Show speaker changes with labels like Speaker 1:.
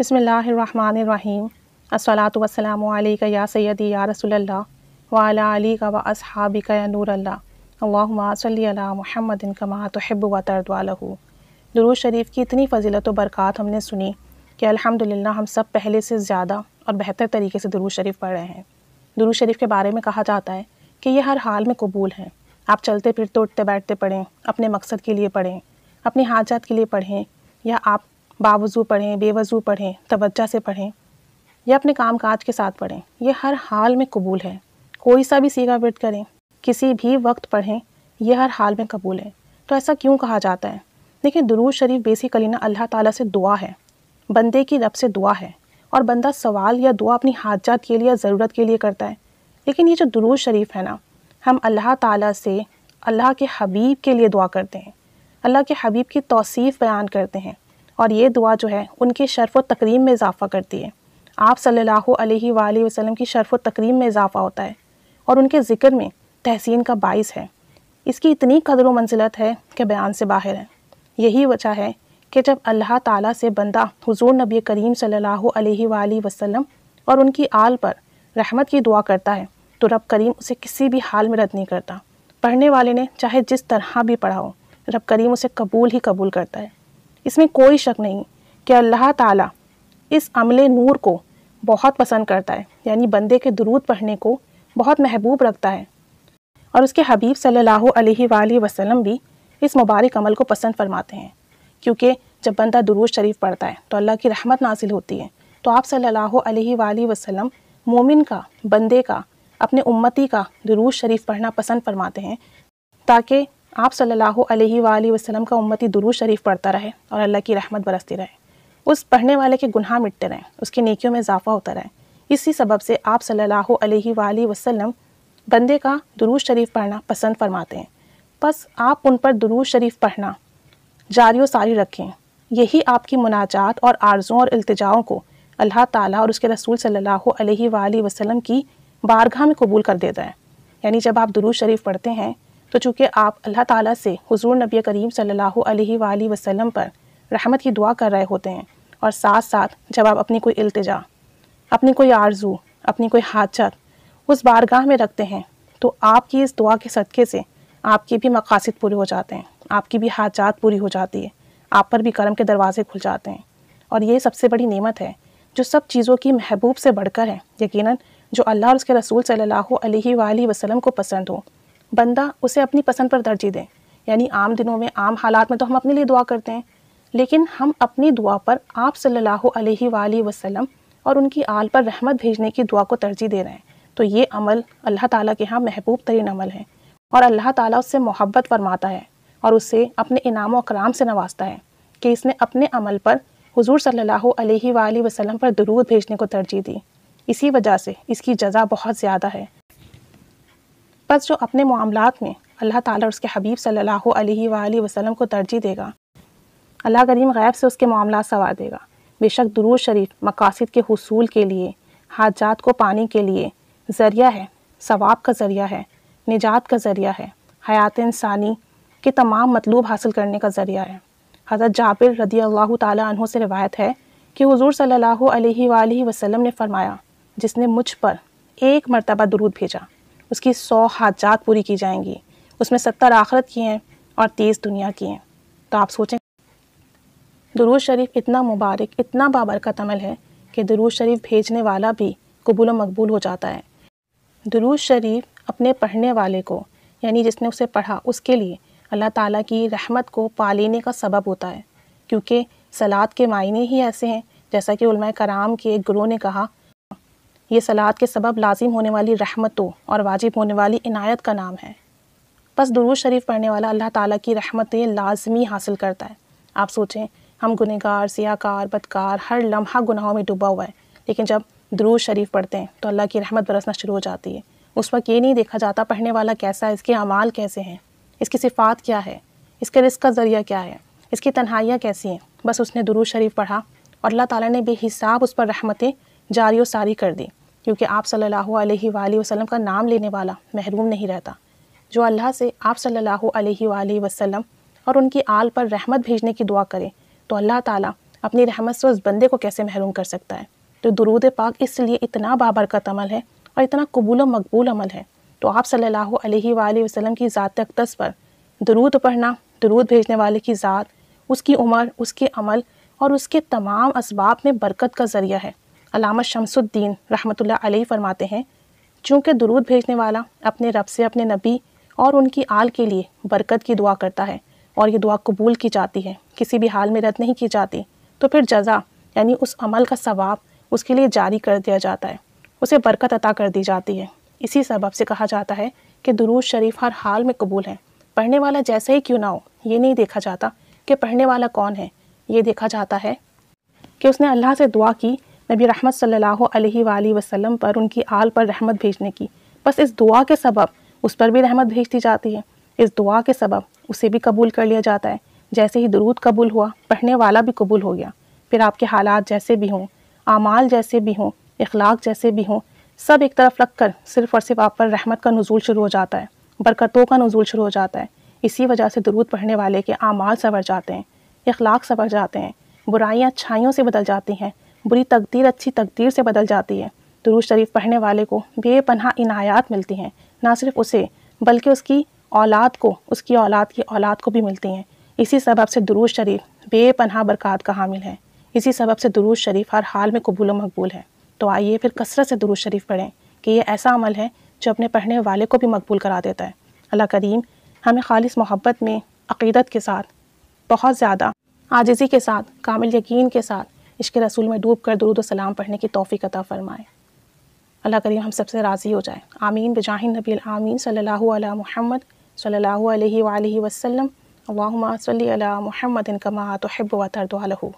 Speaker 1: बसमीम असलात वसलाम या सैदी या रसोल्ला वाला अली का व असहाबी का या नूरल्ला महमदिन कमा तहब व तरदवालहू दरूज शरीफ की इतनी फजीलत व बरक़ात हमने सुनी कि अल्हम्दुलिल्लाह हम सब पहले से ज़्यादा और बेहतर तरीके से दरूज शरीफ पढ़ रहे हैं दरूज शरीफ के बारे में कहा जाता है कि यह हर हाल में कबूल है आप चलते फिरते उठते बैठते पढ़ें अपने मकसद के लिए पढ़ें अपनी हाजत के लिए पढ़ें या आप बावजू पढ़ें बेवजू पढ़ें तवज्जा से पढ़ें या अपने काम काज के साथ पढ़ें यह हर हाल में कबूल है कोई सा भी सीखा वृत करें किसी भी वक्त पढ़ें यह हर हाल में कबूल है तो ऐसा क्यों कहा जाता है देखिए दरूज शरीफ बेसिकली ना अल्लाह ताला से दुआ है बंदे की रब से दुआ है और बंदा सवाल या दुआ अपनी हाजत के लिए ज़रूरत के लिए करता है लेकिन ये जो दरूज शरीफ है ना हम अल्लाह ताला से अल्लाह के हबीब के लिए दुआ करते हैं अल्लाह के हबीब की तोसीफ़ बयान करते हैं और ये दुआ जो है उनकी शरफ़ तकरीम में इजाफ़ा करती है आप सल्लल्लाहु अलैहि वसल्लम की शर्फ़ तकरीम में इजाफ़ा होता है और उनके ज़िक्र में तहसीन का बायस है इसकी इतनी कदर व मंजिलत है कि बयान से बाहर है यही वजह है कि जब अल्लाह ताला से बंदा हुजूर नबी करीम सल्लल्लाहु अलैहि वसल्लम और उनकी आल पर रहमत की दुआ करता है तो रब करीम उसे किसी भी हाल में रद्द नहीं करता पढ़ने वाले ने चाहे जिस तरह भी पढ़ा हो रब करीम उसे कबूल ही कबूल करता है इसमें कोई शक नहीं कि अल्लाह ताला इस अमले नूर को बहुत पसंद करता है यानी बंदे के दरूद पढ़ने को बहुत महबूब रखता है और उसके हबीब सल्लल्लाहु अलैहि वसल्लम भी इस मुबारक अमल को पसंद फरमाते हैं क्योंकि जब बंदा दरूद शरीफ पढ़ता है तो अल्लाह की रहमत नासिल होती है तो आप सल्लल्लाहु अलैहि वसल्लम मोमिन का बंदे का अपने उम्मती का दरूज शरीफ पढ़ना पसंद फरमाते हैं ताकि आप सल्लल्लाहु अलैहि वसलम का उम्मती दुरू शरीफ पढ़ता रहे और अल्लाह की रहमत बरसती रहे उस पढ़ने वाले के गुनाह मिटते रहें उसकी नेकियों में इजाफा होता रहे इसी सबब से आप सल्लल्लाहु अलैहि वसलम बंदे का दुरू शरीफ पढ़ना पसंद फरमाते हैं बस आप उन पर दुरू शरीफ पढ़ना जारी व सारी रखें यही आपकी मुनाजात और आर्ज़ों और अल्तजाओं को अल्लाह ताला और उसके रसूल सल्लल्लाहु अलैहि की बारगाह में कबूल कर देता है यानी जब आप दुरूज शरीफ पढ़ते हैं तो चूँकि आप अल्लाह ताला से हुजूर नबी करीम सल्लल्लाहु अलैहि वसल्लम पर रहमत की दुआ कर रहे होते हैं और साथ साथ जब आप अपनी कोई अल्तजा अपनी कोई आरजू अपनी कोई हाजत उस बारगाह में रखते हैं तो आपकी इस दुआ के सदक़े से आपके भी मकासद पूरे हो जाते हैं आपकी भी हाजात पूरी हो जाती है आप पर भी करम के दरवाज़े खुल जाते हैं और ये सबसे बड़ी नेमत है जो सब चीज़ों की महबूब से बढ़कर है यकीनन जो अल्लाह और उसके रसूल सल्लल्लाहु अलैहि वसल्लम को पसंद हो बंदा उसे अपनी पसंद पर तरजीह दें यानी आम दिनों में आम हालात में तो हम अपने लिए दुआ करते हैं लेकिन हम अपनी दुआ पर आप सल्लल्लाहु अलैहि वसल्लम और उनकी आल पर रहमत भेजने की दुआ को तरजीह दे रहे हैं तो ये अमल अल्लाह ताला के यहाँ महबूब तरीन अमल है और अल्लाह ताला उससे मोहब्बत फरमाता है और उसे अपने इनाम और कराम से नवाजता है कि इसने अपने अमल पर हुजूर सल्लल्लाहु अलैहि वसल्लम पर दरूद भेजने को तरजीह दी इसी वजह से इसकी जजा बहुत ज़्यादा है बस जो अपने मामला में अल्लाह ताला उसके हबीब सल्लल्लाहु अलैहि सल्ला वसल्लम को तरजीह देगा अल्लाह करीम गैब से उसके मामला सवार देगा बेशक दुरूद शरीफ मकासद के हसूल के लिए हाजात को पाने के लिए ज़रिया है सवाब का ज़रिया है निजात का ज़रिया है हयात इंसानी के तमाम मतलूब हासिल करने का ज़रिया है हज़रत जाबिर रदी अल्लाह तहों से रवायत है कि हज़ूर सल्ला वसम ने फ़रमाया जिसने मुझ पर एक मरतबा दुरूद भेजा उसकी सौ हाजात पूरी की जाएंगी उसमें सत्तर आखरत की हैं और तीस दुनिया की हैं तो आप सोचें दरूज शरीफ इतना मुबारक इतना बाबरकत अमल है कि दरूज शरीफ भेजने वाला भी कबूल मकबूल हो जाता है दरूज शरीफ अपने पढ़ने वाले को यानी जिसने उसे पढ़ा उसके लिए अल्लाह ताला की रहमत को पा लेने का सबब होता है क्योंकि सलाद के मायने ही ऐसे हैं जैसा कि उलमा कराम के एक गुरु ने कहा ये सलाद के सबब लाजिम होने वाली रहमतों और वाजिब होने वाली इनायत का नाम है बस दरूज शरीफ पढ़ने वाला अल्लाह ताला की रहमतें लाजमी हासिल करता है आप सोचें हम गुनहगार सियाकार बदकार हर लम्हा गुनाहों में डूबा हुआ है लेकिन जब दरूज शरीफ पढ़ते हैं तो अल्लाह की रहमत बरसना शुरू हो जाती है उस वक्त ये नहीं देखा जाता पढ़ने वाला कैसा है इसके अमाल कैसे हैं इसकी सिफात क्या है इसके रिस्क का ज़रिया क्या है इसकी तन्हाइयाँ कैसी हैं बस उसने दरूज शरीफ पढ़ा और अल्लाह ताला ने बेहिसाब उस पर रहमतें जारी और सारी कर दी क्योंकि आप सल्लल्लाहु अलैहि वसल्लम का नाम लेने वाला महरूम नहीं रहता जो अल्लाह से आप सल्लल्लाहु अलैहि वसल्लम और उनकी आल पर रहमत भेजने की दुआ करें तो अल्लाह ताला अपनी रहमत से उस बंदे को कैसे महरूम कर सकता है तो दरूद पाक इसलिए इतना बाबरकत अमल है और इतना कबूल और मकबूल अमल है तो आप सल्लल्लाहु अलैहि वसल्लम की ज़ात अकदस पर दरूद पढ़ना दरूद भेजने वाले की ज़ात उसकी उम्र उसके अमल और उसके तमाम इसबाब में बरकत का ज़रिया है अलामत शमसुद्दीन रहमतुल्लाह अलैह फरमाते हैं चूँकि दुरूद भेजने वाला अपने रब से अपने नबी और उनकी आल के लिए बरकत की दुआ करता है और ये दुआ कबूल की जाती है किसी भी हाल में रद्द नहीं की जाती तो फिर जजा यानी उस अमल का सवाब उसके लिए जारी कर दिया जाता है उसे बरकत अता कर दी जाती है इसी सबब से कहा जाता है कि दुरूद शरीफ हर हाल में कबूल है पढ़ने वाला जैसे ही क्यों ना हो ये नहीं देखा जाता कि पढ़ने वाला कौन है ये देखा जाता है कि उसने अल्लाह से दुआ की नबी रहमत सल्लल्लाहु अलैहि वाली वसल्लम पर उनकी आल पर रहमत भेजने की बस इस दुआ के सबब उस पर भी रहमत भेज दी जाती है इस दुआ के सबब उसे भी कबूल कर लिया जाता है जैसे ही दरूद कबूल हुआ पढ़ने वाला भी कबूल हो गया फिर आपके हालात जैसे भी हों आमाल जैसे भी हों इखलाक जैसे भी हों सब एक तरफ रख कर सिर्फ और सिर्फ आप पर रहमत का नजूल शुरू हो जाता है बरकतों का नजूल शुरू हो जाता है इसी वजह से दरूद पढ़ने वाले के आमाल संवर जाते हैं इखलाक संवर जाते हैं बुराइयाँ अच्छाइयों से बदल जाती हैं बुरी तकदीर अच्छी तकदीर से बदल जाती है दुरूज शरीफ पढ़ने वाले को बेपनाह इनायात मिलती हैं ना सिर्फ उसे बल्कि उसकी औलाद को उसकी औलाद की औलाद को भी मिलती हैं इसी सबब से दुरूज शरीफ बेपनाह बरक़ात का हामिल है इसी सबब से दुरूज शरीफ हर हाल में कबूल मकबूल है तो आइए फिर कसरत से दुरूज शरीफ पढ़ें कि यह ऐसा अमल है जो अपने पढ़ने वाले को भी मकबूल करा देता है अल्लाह करीम हमें खालिस मोहब्बत में अकीदत के साथ बहुत ज़्यादा आजिज़ी के साथ कामिल यकीन के साथ इश्क रसूल में डूब कर दरूद सलाम पढ़ने की तोफ़ी कता फ़रमाए अल्लाह करीम हम सबसे राज़ी हो जाए आमीन बजाहिन नबी आमीन सल्ला महमद सल्ला वसलम वाहमा सल महमदिन कमा तो हब्ब वतरदू